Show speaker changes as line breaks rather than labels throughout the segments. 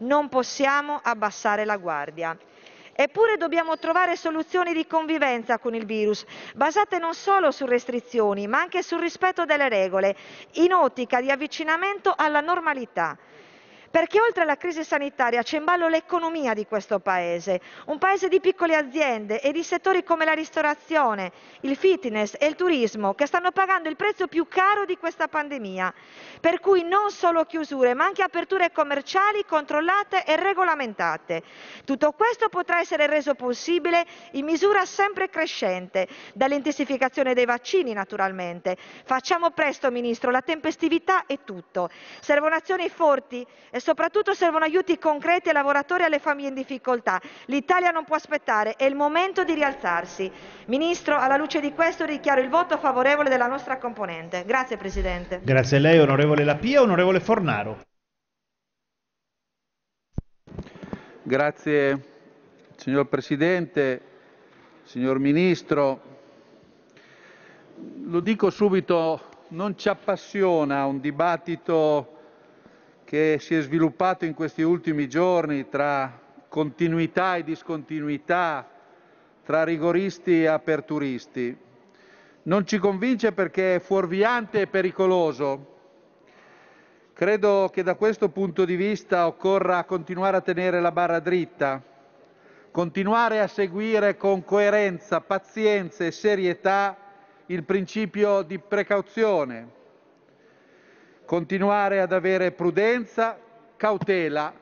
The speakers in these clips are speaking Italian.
Non possiamo abbassare la guardia. Eppure dobbiamo trovare soluzioni di convivenza con il virus, basate non solo su restrizioni, ma anche sul rispetto delle regole, in ottica di avvicinamento alla normalità perché oltre alla crisi sanitaria c'è in ballo l'economia di questo Paese, un Paese di piccole aziende e di settori come la ristorazione, il fitness e il turismo che stanno pagando il prezzo più caro di questa pandemia, per cui non solo chiusure ma anche aperture commerciali controllate e regolamentate. Tutto questo potrà essere reso possibile in misura sempre crescente, dall'intensificazione dei vaccini naturalmente. Facciamo presto, Ministro, la tempestività è tutto. Servono azioni forti e Soprattutto servono aiuti concreti ai lavoratori e alle famiglie in difficoltà. L'Italia non può aspettare, è il momento di rialzarsi. Ministro, alla luce di questo dichiaro il voto favorevole della nostra componente. Grazie Presidente.
Grazie a lei, onorevole Lapia, onorevole Fornaro. Grazie signor Presidente, signor Ministro. Lo dico subito, non ci appassiona un dibattito che si è sviluppato in questi ultimi giorni tra continuità e discontinuità, tra rigoristi e aperturisti. Non ci convince perché è fuorviante e pericoloso. Credo che da questo punto di vista occorra continuare a tenere la barra dritta, continuare a seguire con coerenza, pazienza e serietà il principio di precauzione, continuare ad avere prudenza cautela.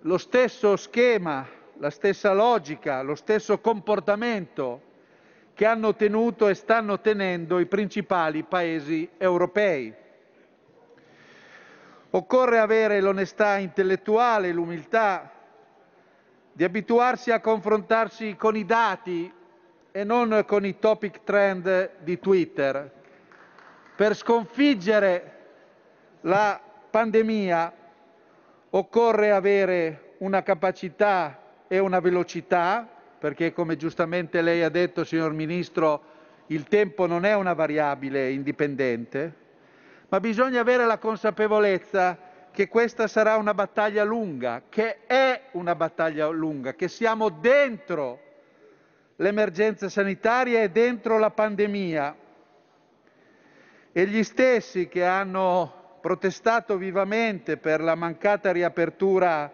Lo stesso schema, la stessa logica, lo stesso comportamento che hanno tenuto e stanno tenendo i principali Paesi europei. Occorre avere l'onestà intellettuale, l'umiltà di abituarsi a confrontarsi con i dati e non con i topic trend di Twitter per sconfiggere la pandemia occorre avere una capacità e una velocità, perché come giustamente lei ha detto, signor Ministro, il tempo non è una variabile indipendente, ma bisogna avere la consapevolezza che questa sarà una battaglia lunga, che è una battaglia lunga, che siamo dentro l'emergenza sanitaria e dentro la pandemia. E gli stessi che hanno protestato vivamente per la mancata riapertura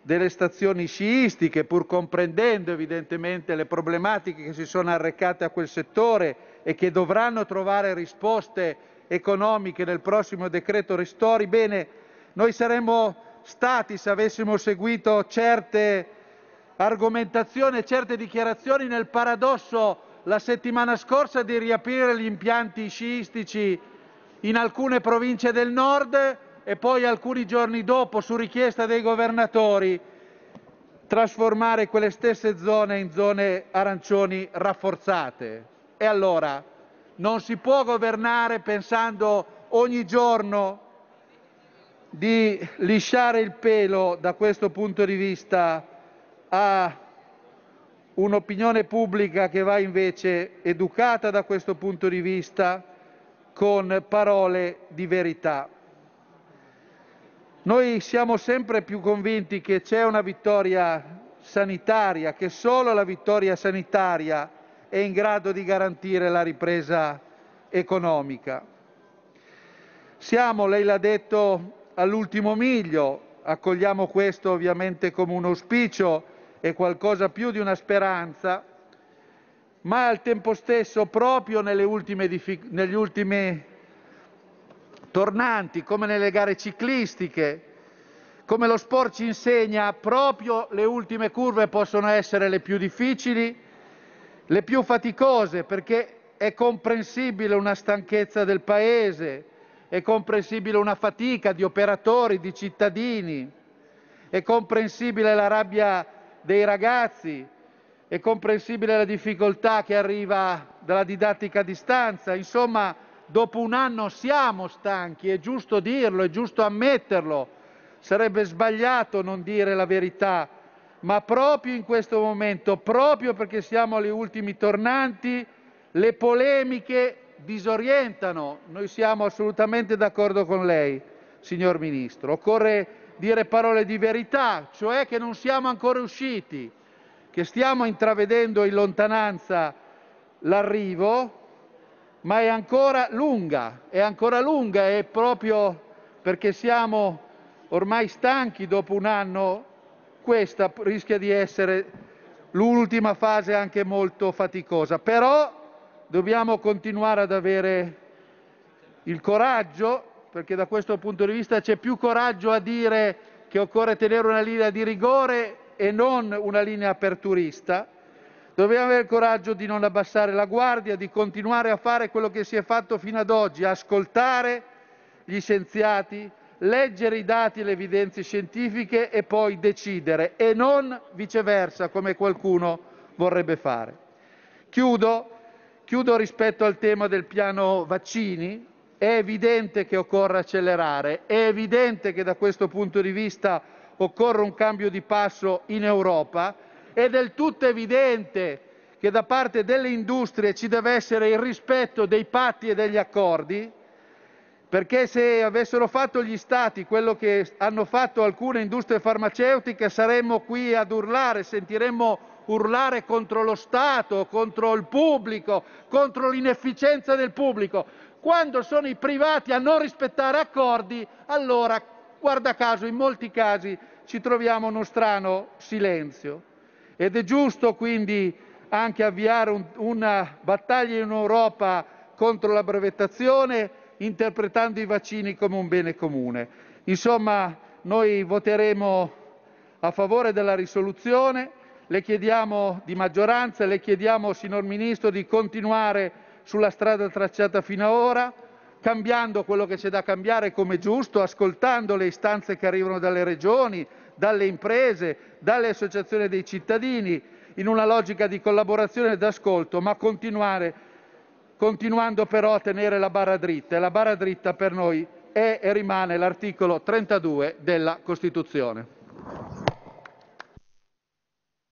delle stazioni sciistiche, pur comprendendo evidentemente le problematiche che si sono arrecate a quel settore e che dovranno trovare risposte economiche nel prossimo decreto ristori. Bene, noi saremmo stati se avessimo seguito certe argomentazioni e certe dichiarazioni nel paradosso la settimana scorsa di riaprire gli impianti sciistici in alcune province del nord e poi alcuni giorni dopo, su richiesta dei governatori, trasformare quelle stesse zone in zone arancioni rafforzate. E allora non si può governare pensando ogni giorno di lisciare il pelo da questo punto di vista a un'opinione pubblica che va invece educata da questo punto di vista con parole di verità. Noi Siamo sempre più convinti che c'è una vittoria sanitaria, che solo la vittoria sanitaria è in grado di garantire la ripresa economica. Siamo, lei l'ha detto, all'ultimo miglio, accogliamo questo ovviamente come un auspicio e qualcosa più di una speranza, ma al tempo stesso, proprio negli ultimi tornanti, come nelle gare ciclistiche, come lo sport ci insegna, proprio le ultime curve possono essere le più difficili, le più faticose, perché è comprensibile una stanchezza del Paese, è comprensibile una fatica di operatori, di cittadini, è comprensibile la rabbia dei ragazzi, è comprensibile la difficoltà che arriva dalla didattica a distanza. Insomma, dopo un anno siamo stanchi, è giusto dirlo, è giusto ammetterlo. Sarebbe sbagliato non dire la verità, ma proprio in questo momento, proprio perché siamo agli ultimi tornanti, le polemiche disorientano. Noi siamo assolutamente d'accordo con lei, signor Ministro. Occorre dire parole di verità, cioè che non siamo ancora usciti che stiamo intravedendo in lontananza l'arrivo, ma è ancora lunga È ancora lunga e proprio perché siamo ormai stanchi dopo un anno, questa rischia di essere l'ultima fase anche molto faticosa. Dobbiamo continuare ad avere il coraggio, perché da questo punto di vista c'è più coraggio a dire che occorre tenere una linea di rigore e non una linea per turista. dobbiamo avere il coraggio di non abbassare la guardia, di continuare a fare quello che si è fatto fino ad oggi, ascoltare gli scienziati, leggere i dati e le evidenze scientifiche e poi decidere e non viceversa come qualcuno vorrebbe fare. Chiudo, chiudo rispetto al tema del piano vaccini, è evidente che occorre accelerare, è evidente che da questo punto di vista occorre un cambio di passo in Europa. È del tutto evidente che da parte delle industrie ci deve essere il rispetto dei patti e degli accordi, perché se avessero fatto gli Stati quello che hanno fatto alcune industrie farmaceutiche, saremmo qui ad urlare, sentiremmo urlare contro lo Stato, contro il pubblico, contro l'inefficienza del pubblico. Quando sono i privati a non rispettare accordi, allora guarda caso in molti casi ci troviamo uno strano silenzio. Ed è giusto quindi anche avviare un, una battaglia in Europa contro la brevettazione, interpretando i vaccini come un bene comune. Insomma, noi voteremo a favore della risoluzione, le chiediamo di maggioranza, le chiediamo, signor Ministro, di continuare sulla strada tracciata fino ad ora cambiando quello che c'è da cambiare, com'è giusto, ascoltando le istanze che arrivano dalle Regioni, dalle imprese, dalle associazioni dei cittadini, in una logica di collaborazione e di ascolto, ma continuando però a tenere la barra dritta. E la barra dritta per noi è e rimane l'articolo 32 della Costituzione.